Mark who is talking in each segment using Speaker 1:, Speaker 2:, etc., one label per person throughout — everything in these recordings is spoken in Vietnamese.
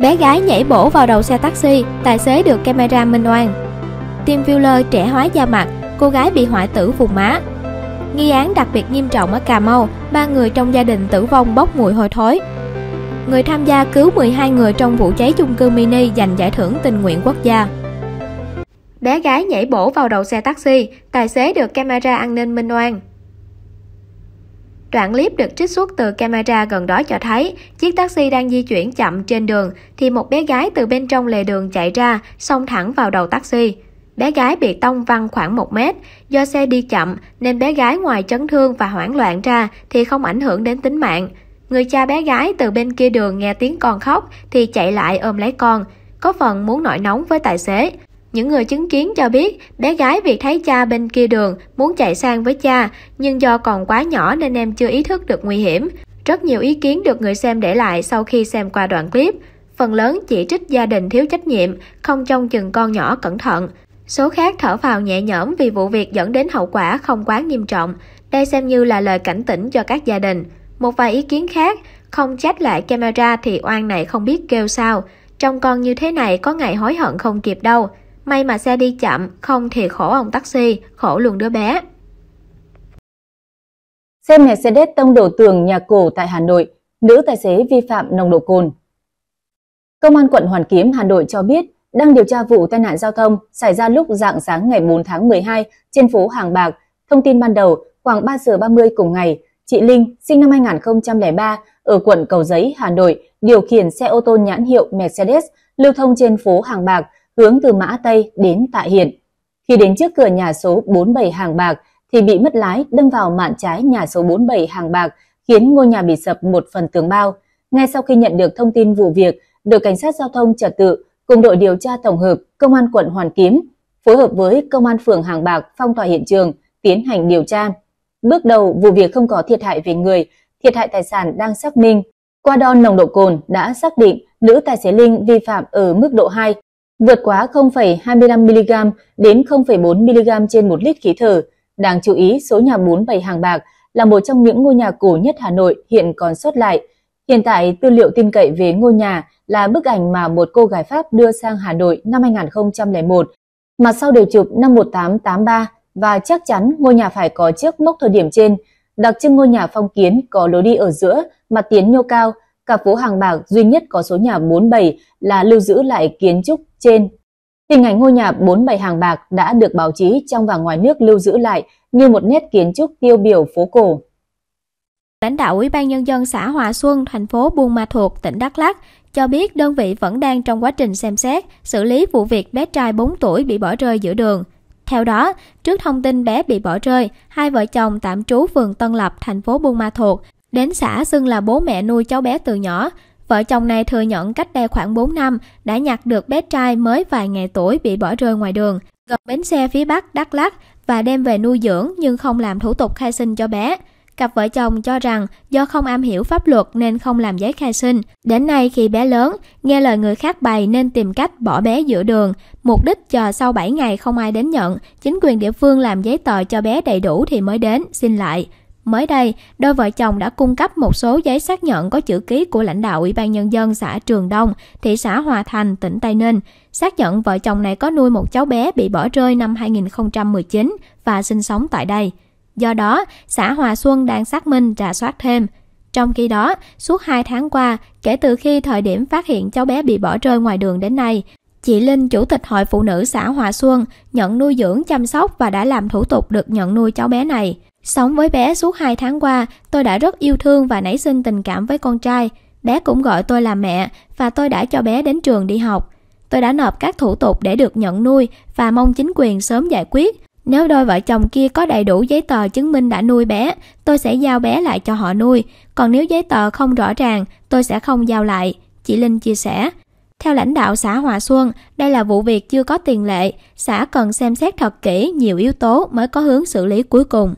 Speaker 1: Bé gái nhảy bổ vào đầu xe taxi, tài xế được camera minh oan. Tim filler trẻ hóa da mặt, cô gái bị hoại tử vùng má. Nghi án đặc biệt nghiêm trọng ở Cà Mau, ba người trong gia đình tử vong bốc mùi hôi thối. Người tham gia cứu 12 người trong vụ cháy chung cư mini giành giải thưởng tình nguyện quốc gia. Bé gái nhảy bổ vào đầu xe taxi, tài xế được camera an ninh minh oan. Đoạn clip được trích xuất từ camera gần đó cho thấy chiếc taxi đang di chuyển chậm trên đường thì một bé gái từ bên trong lề đường chạy ra, xông thẳng vào đầu taxi. Bé gái bị tông văng khoảng 1 mét. Do xe đi chậm nên bé gái ngoài chấn thương và hoảng loạn ra thì không ảnh hưởng đến tính mạng. Người cha bé gái từ bên kia đường nghe tiếng con khóc thì chạy lại ôm lấy con, có phần muốn nổi nóng với tài xế. Những người chứng kiến cho biết, bé gái vì thấy cha bên kia đường muốn chạy sang với cha, nhưng do còn quá nhỏ nên em chưa ý thức được nguy hiểm. Rất nhiều ý kiến được người xem để lại sau khi xem qua đoạn clip. Phần lớn chỉ trích gia đình thiếu trách nhiệm, không trông chừng con nhỏ cẩn thận. Số khác thở phào nhẹ nhõm vì vụ việc dẫn đến hậu quả không quá nghiêm trọng. Đây xem như là lời cảnh tỉnh cho các gia đình. Một vài ý kiến khác, không chết lại camera thì oan này không biết kêu sao. trông con như thế này có ngày hối hận không kịp đâu. May mà xe đi chậm, không thì khổ ông taxi, khổ luôn đứa bé.
Speaker 2: Xe Mercedes tông đổ tường nhà cổ tại Hà Nội, nữ tài xế vi phạm nồng độ cồn. Công an quận Hoàn Kiếm, Hà Nội cho biết đang điều tra vụ tai nạn giao thông xảy ra lúc dạng sáng ngày 4 tháng 12 trên phố Hàng Bạc. Thông tin ban đầu, khoảng 3 giờ 30 cùng ngày, chị Linh, sinh năm 2003, ở quận Cầu Giấy, Hà Nội, điều khiển xe ô tô nhãn hiệu Mercedes lưu thông trên phố Hàng Bạc hướng từ Mã Tây đến Tạ Hiện. Khi đến trước cửa nhà số 47 Hàng Bạc thì bị mất lái đâm vào mạn trái nhà số 47 Hàng Bạc khiến ngôi nhà bị sập một phần tường bao. Ngay sau khi nhận được thông tin vụ việc, đội cảnh sát giao thông trật tự cùng đội điều tra tổng hợp công an quận Hoàn Kiếm phối hợp với công an phường Hàng Bạc phong tỏa hiện trường tiến hành điều tra. Bước đầu vụ việc không có thiệt hại về người, thiệt hại tài sản đang xác minh. Qua đo nồng độ cồn đã xác định nữ tài xế Linh vi phạm ở mức độ 2 vượt quá 0,25mg đến 0,4mg trên 1 lít khí thở. Đáng chú ý, số nhà 47 Hàng Bạc là một trong những ngôi nhà cổ nhất Hà Nội hiện còn sót lại. Hiện tại, tư liệu tin cậy về ngôi nhà là bức ảnh mà một cô gái Pháp đưa sang Hà Nội năm 2001, mà sau đều chụp năm 1883 và chắc chắn ngôi nhà phải có trước mốc thời điểm trên. Đặc trưng ngôi nhà phong kiến có lối đi ở giữa, mặt tiến nhô cao, Cả phố Hàng Bạc duy nhất có số nhà 47 là lưu giữ lại kiến trúc trên. Hình ảnh ngôi nhà 47 Hàng Bạc đã được báo chí trong và ngoài nước lưu giữ lại như một nét kiến trúc tiêu biểu phố cổ.
Speaker 1: Lãnh đạo Ủy ban Nhân dân xã Hòa Xuân, thành phố Buôn Ma Thuột, tỉnh Đắk Lắk cho biết đơn vị vẫn đang trong quá trình xem xét xử lý vụ việc bé trai 4 tuổi bị bỏ rơi giữa đường. Theo đó, trước thông tin bé bị bỏ rơi, hai vợ chồng tạm trú phường Tân Lập, thành phố Buôn Ma Thuột Đến xã xưng là bố mẹ nuôi cháu bé từ nhỏ, vợ chồng này thừa nhận cách đây khoảng 4 năm đã nhặt được bé trai mới vài ngày tuổi bị bỏ rơi ngoài đường, gần bến xe phía Bắc Đắk Lắk và đem về nuôi dưỡng nhưng không làm thủ tục khai sinh cho bé. Cặp vợ chồng cho rằng do không am hiểu pháp luật nên không làm giấy khai sinh. Đến nay khi bé lớn, nghe lời người khác bày nên tìm cách bỏ bé giữa đường. Mục đích chờ sau 7 ngày không ai đến nhận, chính quyền địa phương làm giấy tờ cho bé đầy đủ thì mới đến, xin lại. Mới đây, đôi vợ chồng đã cung cấp một số giấy xác nhận có chữ ký của lãnh đạo Ủy ban Nhân dân xã Trường Đông, thị xã Hòa Thành, tỉnh Tây Ninh, xác nhận vợ chồng này có nuôi một cháu bé bị bỏ rơi năm 2019 và sinh sống tại đây. Do đó, xã Hòa Xuân đang xác minh rà soát thêm. Trong khi đó, suốt 2 tháng qua, kể từ khi thời điểm phát hiện cháu bé bị bỏ rơi ngoài đường đến nay, Chị Linh, chủ tịch hội phụ nữ xã Hòa Xuân, nhận nuôi dưỡng, chăm sóc và đã làm thủ tục được nhận nuôi cháu bé này. Sống với bé suốt 2 tháng qua, tôi đã rất yêu thương và nảy sinh tình cảm với con trai. Bé cũng gọi tôi là mẹ và tôi đã cho bé đến trường đi học. Tôi đã nộp các thủ tục để được nhận nuôi và mong chính quyền sớm giải quyết. Nếu đôi vợ chồng kia có đầy đủ giấy tờ chứng minh đã nuôi bé, tôi sẽ giao bé lại cho họ nuôi. Còn nếu giấy tờ không rõ ràng, tôi sẽ không giao lại. Chị Linh chia sẻ. Theo lãnh đạo xã Hòa Xuân, đây là vụ việc chưa có tiền lệ. Xã cần xem xét
Speaker 3: thật kỹ nhiều yếu tố mới có hướng xử lý cuối cùng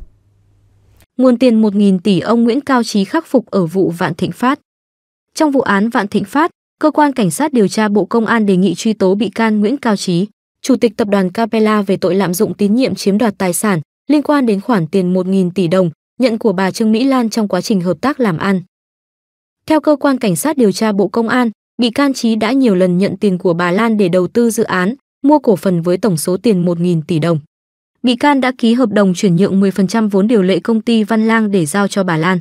Speaker 3: nguồn tiền 1.000 tỷ ông Nguyễn Cao Trí khắc phục ở vụ Vạn Thịnh Phát. Trong vụ án Vạn Thịnh Phát, cơ quan cảnh sát điều tra Bộ Công an đề nghị truy tố bị can Nguyễn Cao Trí, chủ tịch tập đoàn Capella về tội lạm dụng tín nhiệm chiếm đoạt tài sản liên quan đến khoản tiền 1.000 tỷ đồng nhận của bà Trương Mỹ Lan trong quá trình hợp tác làm ăn. Theo cơ quan cảnh sát điều tra Bộ Công an, bị can Trí đã nhiều lần nhận tiền của bà Lan để đầu tư dự án, mua cổ phần với tổng số tiền 1.000 tỷ đồng bị can đã ký hợp đồng chuyển nhượng 10% vốn điều lệ công ty Văn Lang để giao cho bà Lan.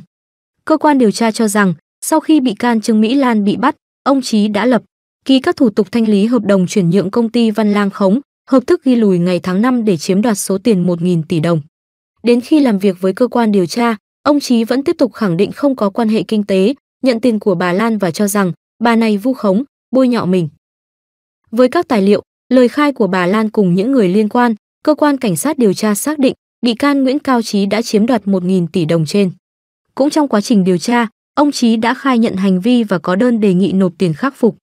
Speaker 3: Cơ quan điều tra cho rằng, sau khi bị can Trương Mỹ Lan bị bắt, ông Chí đã lập ký các thủ tục thanh lý hợp đồng chuyển nhượng công ty Văn Lang khống, hợp thức ghi lùi ngày tháng 5 để chiếm đoạt số tiền 1.000 tỷ đồng. Đến khi làm việc với cơ quan điều tra, ông Chí vẫn tiếp tục khẳng định không có quan hệ kinh tế, nhận tiền của bà Lan và cho rằng bà này vu khống, bôi nhọ mình. Với các tài liệu, lời khai của bà Lan cùng những người liên quan, cơ quan cảnh sát điều tra xác định bị can Nguyễn Cao Trí đã chiếm đoạt 1.000 tỷ đồng trên. Cũng trong quá trình điều tra, ông Trí đã khai nhận hành vi và có đơn đề nghị nộp tiền khắc phục.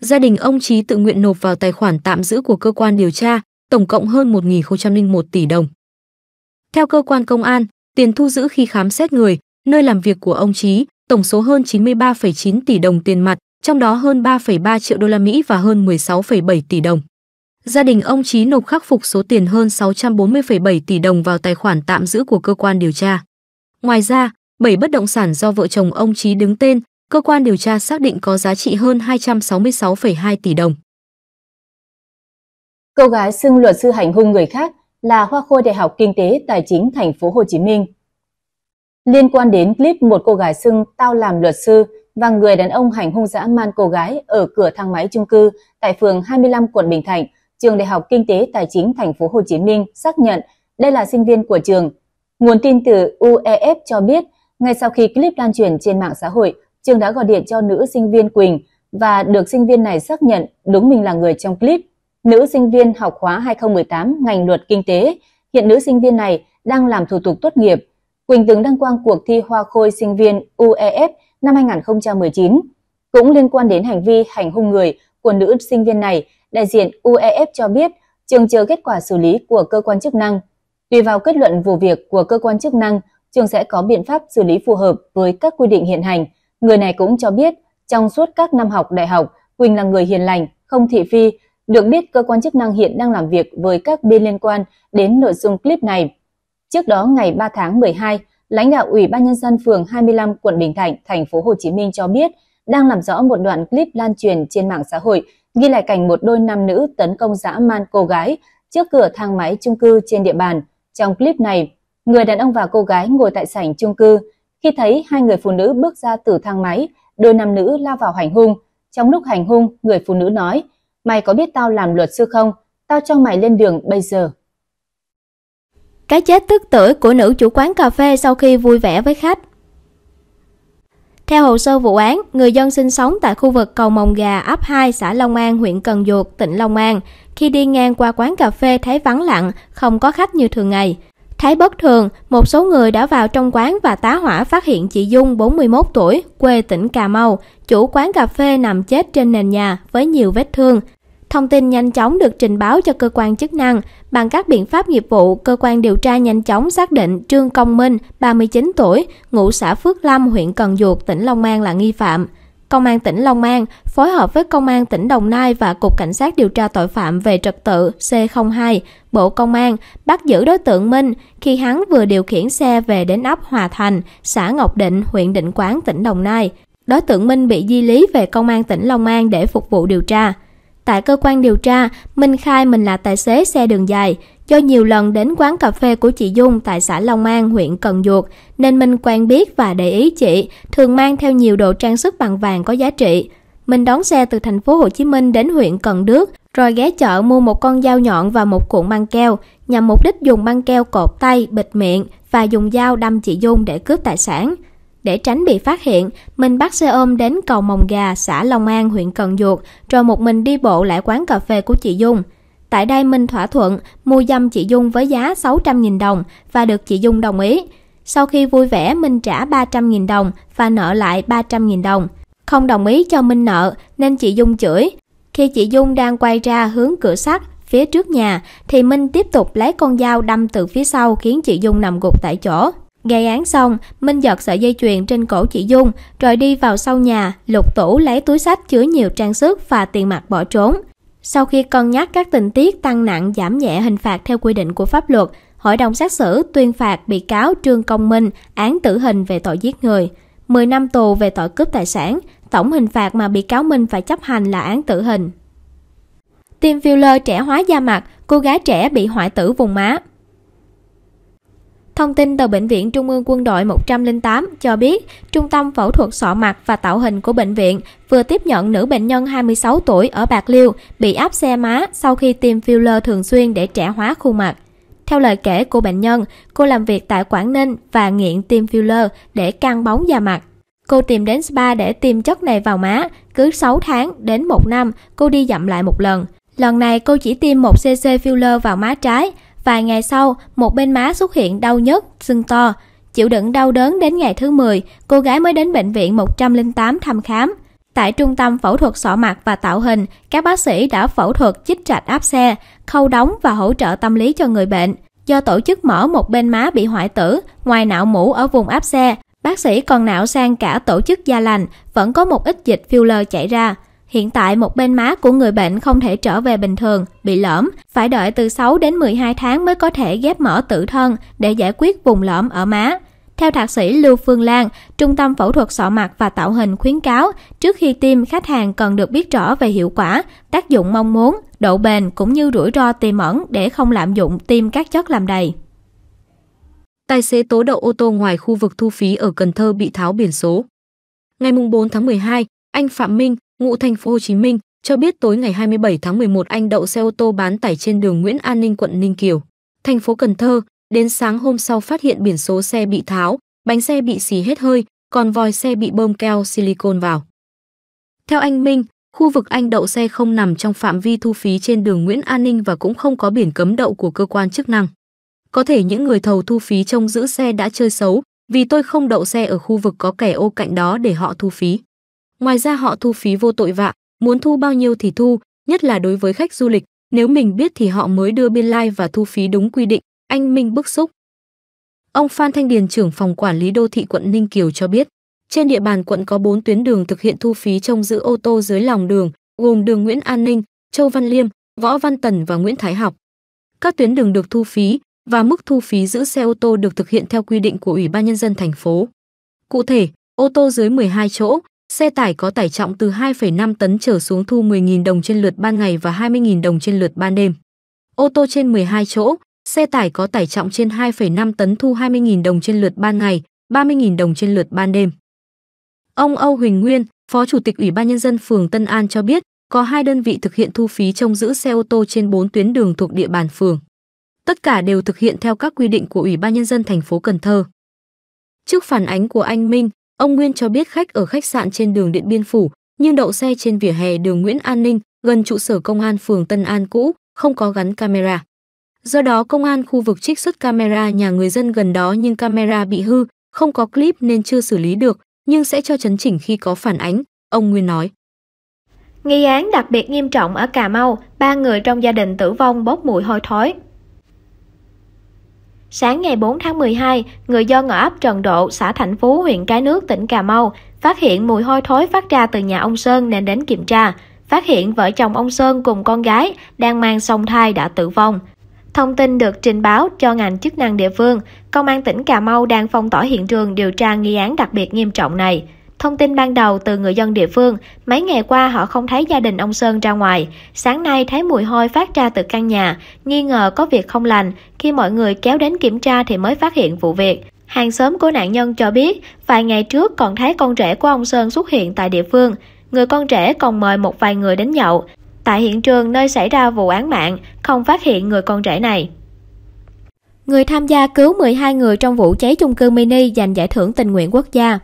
Speaker 3: Gia đình ông Trí tự nguyện nộp vào tài khoản tạm giữ của cơ quan điều tra, tổng cộng hơn 1.001 tỷ đồng. Theo cơ quan công an, tiền thu giữ khi khám xét người, nơi làm việc của ông Trí, tổng số hơn 93,9 tỷ đồng tiền mặt, trong đó hơn 3,3 triệu đô la Mỹ và hơn 16,7 tỷ đồng gia đình ông Trí nộp khắc phục số tiền hơn 640,7 tỷ đồng vào tài khoản tạm giữ của cơ quan điều tra. Ngoài ra, 7 bất động sản do vợ chồng ông Trí đứng tên, cơ quan điều tra xác định có giá trị hơn
Speaker 2: 266,2 tỷ đồng. Cô gái xưng luật sư hành hung người khác là Hoa Khôi Đại học Kinh tế Tài chính Thành phố Hồ Chí Minh. Liên quan đến clip một cô gái xưng tao làm luật sư và người đàn ông hành hung dã man cô gái ở cửa thang máy chung cư tại phường 25 quận Bình Thạnh Trường Đại học Kinh tế Tài chính Thành phố Hồ Chí Minh xác nhận đây là sinh viên của trường. Nguồn tin từ UEF cho biết, ngay sau khi clip lan truyền trên mạng xã hội, trường đã gọi điện cho nữ sinh viên Quỳnh và được sinh viên này xác nhận đúng mình là người trong clip. Nữ sinh viên học khóa 2018 ngành luật kinh tế, hiện nữ sinh viên này đang làm thủ tục tốt nghiệp. Quỳnh từng đăng quang cuộc thi hoa khôi sinh viên UEF năm 2019. Cũng liên quan đến hành vi hành hung người của nữ sinh viên này, đại diện UEF cho biết trường chờ kết quả xử lý của cơ quan chức năng. Tùy vào kết luận vụ việc của cơ quan chức năng, trường sẽ có biện pháp xử lý phù hợp với các quy định hiện hành. Người này cũng cho biết, trong suốt các năm học đại học, Quỳnh là người hiền lành, không thị phi. Được biết, cơ quan chức năng hiện đang làm việc với các bên liên quan đến nội dung clip này. Trước đó, ngày 3 tháng 12, lãnh đạo Ủy ban Nhân dân phường 25 quận Bình Thạnh, thành phố Hồ Chí Minh cho biết đang làm rõ một đoạn clip lan truyền trên mạng xã hội ghi lại cảnh một đôi nam nữ tấn công dã man cô gái trước cửa thang máy chung cư trên địa bàn. Trong clip này, người đàn ông và cô gái ngồi tại sảnh chung cư. Khi thấy hai người phụ nữ bước ra từ thang máy, đôi nam nữ lao vào hành hung. Trong lúc hành hung, người phụ nữ nói, mày có biết tao làm luật sư không? Tao cho mày lên đường bây giờ. Cái chết tức tưởi
Speaker 1: của nữ chủ quán cà phê sau khi vui vẻ với khách theo hồ sơ vụ án, người dân sinh sống tại khu vực cầu Mồng Gà, ấp 2, xã Long An, huyện Cần Duộc, tỉnh Long An. Khi đi ngang qua quán cà phê thấy vắng lặng, không có khách như thường ngày. Thấy bất thường, một số người đã vào trong quán và tá hỏa phát hiện chị Dung, 41 tuổi, quê tỉnh Cà Mau, chủ quán cà phê nằm chết trên nền nhà với nhiều vết thương, Thông tin nhanh chóng được trình báo cho cơ quan chức năng. Bằng các biện pháp nghiệp vụ, cơ quan điều tra nhanh chóng xác định Trương Công Minh, 39 tuổi, ngụ xã Phước Lâm, huyện Cần Duộc, tỉnh Long An là nghi phạm. Công an tỉnh Long An phối hợp với Công an tỉnh Đồng Nai và Cục Cảnh sát điều tra tội phạm về trật tự C02, Bộ Công an bắt giữ đối tượng Minh khi hắn vừa điều khiển xe về đến ấp Hòa Thành, xã Ngọc Định, huyện Định Quán, tỉnh Đồng Nai. Đối tượng Minh bị di lý về Công an tỉnh Long An để phục vụ điều tra. Tại cơ quan điều tra, Minh khai mình là tài xế xe đường dài, do nhiều lần đến quán cà phê của chị Dung tại xã Long An, huyện Cần Duộc, nên Minh quen biết và để ý chị, thường mang theo nhiều đồ trang sức bằng vàng có giá trị. Minh đón xe từ thành phố Hồ Chí Minh đến huyện Cần Đước, rồi ghé chợ mua một con dao nhọn và một cuộn băng keo, nhằm mục đích dùng băng keo cột tay, bịt miệng và dùng dao đâm chị Dung để cướp tài sản. Để tránh bị phát hiện, mình bắt xe ôm đến cầu Mồng Gà, xã Long An, huyện Cần Duộc, rồi một mình đi bộ lại quán cà phê của chị Dung. Tại đây Minh thỏa thuận mua dâm chị Dung với giá 600.000 đồng và được chị Dung đồng ý. Sau khi vui vẻ, Minh trả 300.000 đồng và nợ lại 300.000 đồng. Không đồng ý cho Minh nợ nên chị Dung chửi. Khi chị Dung đang quay ra hướng cửa sắt phía trước nhà thì Minh tiếp tục lấy con dao đâm từ phía sau khiến chị Dung nằm gục tại chỗ. Gây án xong, Minh giật sợi dây chuyền trên cổ chị Dung, rồi đi vào sau nhà, lục tủ lấy túi sách chứa nhiều trang sức và tiền mặt bỏ trốn. Sau khi cân nhắc các tình tiết tăng nặng giảm nhẹ hình phạt theo quy định của pháp luật, Hội đồng xét xử tuyên phạt bị cáo Trương Công Minh án tử hình về tội giết người, 10 năm tù về tội cướp tài sản, tổng hình phạt mà bị cáo Minh phải chấp hành là án tử hình. Tiêm filler trẻ hóa da mặt, cô gái trẻ bị hoại tử vùng má. Thông tin từ Bệnh viện Trung ương Quân đội 108 cho biết, Trung tâm phẫu thuật sọ mặt và tạo hình của bệnh viện vừa tiếp nhận nữ bệnh nhân 26 tuổi ở Bạc Liêu bị áp xe má sau khi tiêm filler thường xuyên để trẻ hóa khuôn mặt. Theo lời kể của bệnh nhân, cô làm việc tại Quảng Ninh và nghiện tiêm filler để căng bóng da mặt. Cô tìm đến spa để tiêm chất này vào má, cứ 6 tháng đến 1 năm cô đi dặm lại một lần. Lần này cô chỉ tiêm 1cc filler vào má trái, Vài ngày sau, một bên má xuất hiện đau nhất sưng to. Chịu đựng đau đớn đến ngày thứ 10, cô gái mới đến bệnh viện 108 thăm khám. Tại trung tâm phẫu thuật sọ mặt và tạo hình, các bác sĩ đã phẫu thuật chích trạch áp xe, khâu đóng và hỗ trợ tâm lý cho người bệnh. Do tổ chức mở một bên má bị hoại tử, ngoài não mũ ở vùng áp xe, bác sĩ còn não sang cả tổ chức da lành, vẫn có một ít dịch filler chảy ra. Hiện tại một bên má của người bệnh không thể trở về bình thường, bị lõm, phải đợi từ 6 đến 12 tháng mới có thể ghép mở tự thân để giải quyết vùng lõm ở má. Theo thạc sĩ Lưu Phương Lan, Trung tâm Phẫu thuật Sọ mặt và Tạo hình khuyến cáo, trước khi tiêm khách hàng cần được biết rõ về hiệu quả, tác dụng mong muốn, độ bền cũng như rủi ro tiềm ẩn để không lạm dụng tiêm
Speaker 3: các chất làm đầy. Tài xế tố đậu ô tô ngoài khu vực thu phí ở Cần Thơ bị tháo biển số. Ngày 4 tháng 12, anh Phạm Minh, ngụ thành phố Hồ Chí Minh, cho biết tối ngày 27 tháng 11 anh đậu xe ô tô bán tải trên đường Nguyễn An Ninh quận Ninh Kiều, thành phố Cần Thơ, đến sáng hôm sau phát hiện biển số xe bị tháo, bánh xe bị xì hết hơi, còn vòi xe bị bơm keo silicon vào. Theo anh Minh, khu vực anh đậu xe không nằm trong phạm vi thu phí trên đường Nguyễn An Ninh và cũng không có biển cấm đậu của cơ quan chức năng. Có thể những người thầu thu phí trông giữ xe đã chơi xấu, vì tôi không đậu xe ở khu vực có kẻ ô cạnh đó để họ thu phí. Ngoài ra họ thu phí vô tội vạ, muốn thu bao nhiêu thì thu, nhất là đối với khách du lịch, nếu mình biết thì họ mới đưa biên lai like và thu phí đúng quy định, anh Minh bức xúc. Ông Phan Thanh Điền trưởng phòng quản lý đô thị quận Ninh Kiều cho biết, trên địa bàn quận có 4 tuyến đường thực hiện thu phí trông giữ ô tô dưới lòng đường, gồm đường Nguyễn An Ninh, Châu Văn Liêm, Võ Văn Tần và Nguyễn Thái Học. Các tuyến đường được thu phí và mức thu phí giữ xe ô tô được thực hiện theo quy định của Ủy ban nhân dân thành phố. Cụ thể, ô tô dưới 12 chỗ Xe tải có tải trọng từ 2,5 tấn trở xuống thu 10.000 đồng trên lượt ban ngày và 20.000 đồng trên lượt ban đêm. Ô tô trên 12 chỗ, xe tải có tải trọng trên 2,5 tấn thu 20.000 đồng trên lượt ban ngày, 30.000 đồng trên lượt ban đêm. Ông Âu Huỳnh Nguyên, Phó Chủ tịch Ủy ban Nhân dân phường Tân An cho biết, có hai đơn vị thực hiện thu phí trông giữ xe ô tô trên 4 tuyến đường thuộc địa bàn phường. Tất cả đều thực hiện theo các quy định của Ủy ban Nhân dân thành phố Cần Thơ. Trước phản ánh của anh Minh, Ông Nguyên cho biết khách ở khách sạn trên đường Điện Biên Phủ, nhưng đậu xe trên vỉa hè đường Nguyễn An Ninh, gần trụ sở công an phường Tân An cũ, không có gắn camera. Do đó công an khu vực trích xuất camera nhà người dân gần đó nhưng camera bị hư, không có clip nên chưa xử lý được, nhưng sẽ cho chấn chỉnh khi có phản ánh, ông Nguyên nói. Nghi
Speaker 1: án đặc biệt nghiêm trọng ở Cà Mau, ba người trong gia đình tử vong bốc mùi hôi thối. Sáng ngày 4 tháng 12, người dân ở ấp Trần Độ, xã Thạnh Phú, huyện Cái Nước, tỉnh Cà Mau phát hiện mùi hôi thối phát ra từ nhà ông Sơn nên đến kiểm tra. Phát hiện vợ chồng ông Sơn cùng con gái đang mang song thai đã tử vong. Thông tin được trình báo cho ngành chức năng địa phương, Công an tỉnh Cà Mau đang phong tỏa hiện trường điều tra nghi án đặc biệt nghiêm trọng này. Thông tin ban đầu từ người dân địa phương, mấy ngày qua họ không thấy gia đình ông Sơn ra ngoài. Sáng nay thấy mùi hôi phát ra từ căn nhà, nghi ngờ có việc không lành. Khi mọi người kéo đến kiểm tra thì mới phát hiện vụ việc. Hàng xóm của nạn nhân cho biết, vài ngày trước còn thấy con rể của ông Sơn xuất hiện tại địa phương. Người con rể còn mời một vài người đến nhậu. Tại hiện trường nơi xảy ra vụ án mạng, không phát hiện người con rể này. Người tham gia cứu 12 người trong vụ cháy chung cư mini giành giải thưởng tình nguyện quốc gia.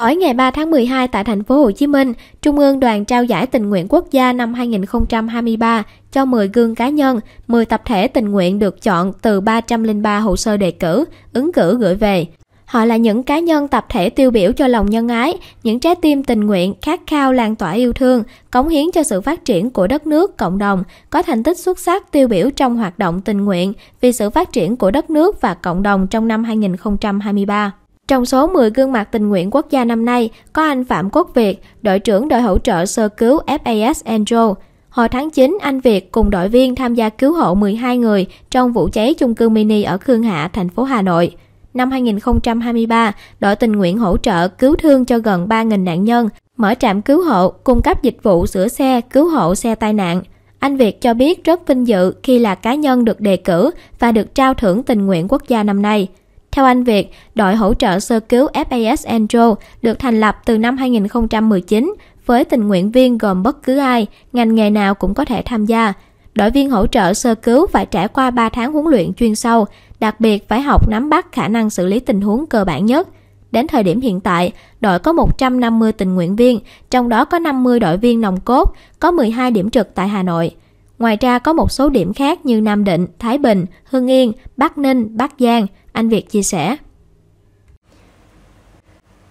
Speaker 1: Tối ngày 3 tháng 12 tại thành phố Hồ Chí Minh, Trung ương đoàn trao giải tình nguyện quốc gia năm 2023 cho 10 gương cá nhân, 10 tập thể tình nguyện được chọn từ 303 hồ sơ đề cử, ứng cử gửi về. Họ là những cá nhân tập thể tiêu biểu cho lòng nhân ái, những trái tim tình nguyện khát khao lan tỏa yêu thương, cống hiến cho sự phát triển của đất nước, cộng đồng, có thành tích xuất sắc tiêu biểu trong hoạt động tình nguyện vì sự phát triển của đất nước và cộng đồng trong năm 2023. Trong số 10 gương mặt tình nguyện quốc gia năm nay, có anh Phạm Quốc Việt, đội trưởng đội hỗ trợ sơ cứu FAS Angel. Hồi tháng 9, anh Việt cùng đội viên tham gia cứu hộ 12 người trong vụ cháy chung cư mini ở Khương Hạ, thành phố Hà Nội. Năm 2023, đội tình nguyện hỗ trợ cứu thương cho gần 3.000 nạn nhân, mở trạm cứu hộ, cung cấp dịch vụ sửa xe, cứu hộ xe tai nạn. Anh Việt cho biết rất vinh dự khi là cá nhân được đề cử và được trao thưởng tình nguyện quốc gia năm nay. Theo Anh Việt, đội hỗ trợ sơ cứu FAS Andro được thành lập từ năm 2019 với tình nguyện viên gồm bất cứ ai, ngành nghề nào cũng có thể tham gia. Đội viên hỗ trợ sơ cứu phải trải qua 3 tháng huấn luyện chuyên sâu, đặc biệt phải học nắm bắt khả năng xử lý tình huống cơ bản nhất. Đến thời điểm hiện tại, đội có 150 tình nguyện viên, trong đó có 50 đội viên nòng cốt, có 12 điểm trực tại Hà Nội. Ngoài ra có một số điểm khác như Nam Định, Thái
Speaker 2: Bình, Hưng Yên, Bắc Ninh, Bắc Giang, anh Việt chia sẻ.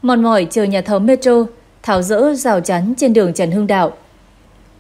Speaker 2: Mòn mỏi chờ nhà thầu Metro tháo rỡ rào chắn trên đường Trần Hưng Đạo.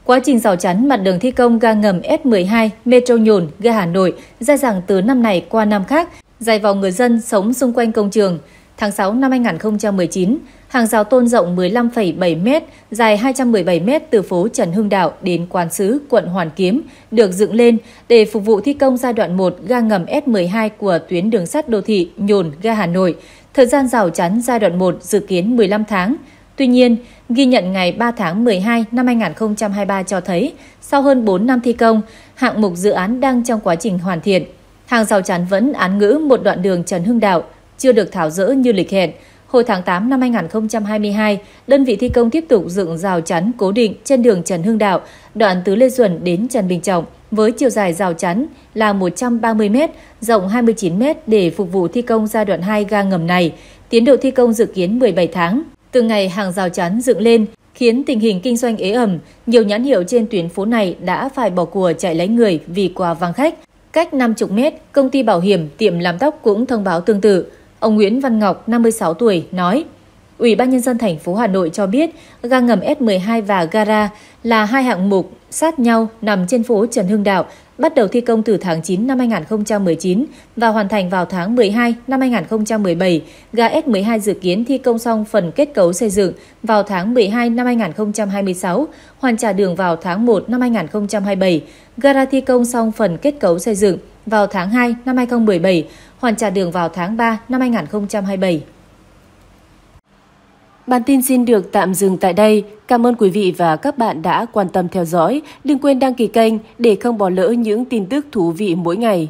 Speaker 2: Quá trình rào chắn mặt đường thi công ga ngầm S12 Metro Nhồn ga Hà Nội ra rằng từ năm này qua năm khác, dài vào người dân sống xung quanh công trường. Tháng 6 năm 2019, Hàng rào tôn rộng 15,7 m, dài 217 m từ phố Trần Hưng Đạo đến quán sứ quận Hoàn Kiếm được dựng lên để phục vụ thi công giai đoạn 1 ga ngầm S12 của tuyến đường sắt đô thị Nhồn ga Hà Nội. Thời gian rào chắn giai đoạn 1 dự kiến 15 tháng. Tuy nhiên, ghi nhận ngày 3 tháng 12 năm 2023 cho thấy, sau hơn 4 năm thi công, hạng mục dự án đang trong quá trình hoàn thiện. Hàng rào chắn vẫn án ngữ một đoạn đường Trần Hưng Đạo, chưa được tháo rỡ như lịch hẹn, Hồi tháng 8 năm 2022, đơn vị thi công tiếp tục dựng rào chắn cố định trên đường Trần Hưng Đạo, đoạn từ Lê Duẩn đến Trần Bình Trọng với chiều dài rào chắn là 130 m, rộng 29 m để phục vụ thi công giai đoạn 2 ga ngầm này. Tiến độ thi công dự kiến 17 tháng. Từ ngày hàng rào chắn dựng lên, khiến tình hình kinh doanh ế ẩm, nhiều nhãn hiệu trên tuyến phố này đã phải bỏ của chạy lấy người vì quá vắng khách. Cách 50 mét, công ty bảo hiểm, tiệm làm tóc cũng thông báo tương tự. Ông Nguyễn Văn Ngọc, 56 tuổi, nói Ủy ban Nhân dân thành phố Hà Nội cho biết ga ngầm S12 và gara là hai hạng mục sát nhau nằm trên phố Trần Hưng Đạo, bắt đầu thi công từ tháng 9 năm 2019 và hoàn thành vào tháng 12 năm 2017. Ga S12 dự kiến thi công xong phần kết cấu xây dựng vào tháng 12 năm 2026, hoàn trả đường vào tháng 1 năm 2027. Gara thi công xong phần kết cấu xây dựng vào tháng 2 năm 2017, hoàn trả đường vào tháng 3 năm 2027. Bản tin xin được tạm dừng tại đây. Cảm ơn quý vị và các bạn đã quan tâm theo dõi. Đừng quên đăng ký kênh để không bỏ lỡ những tin tức thú vị mỗi ngày.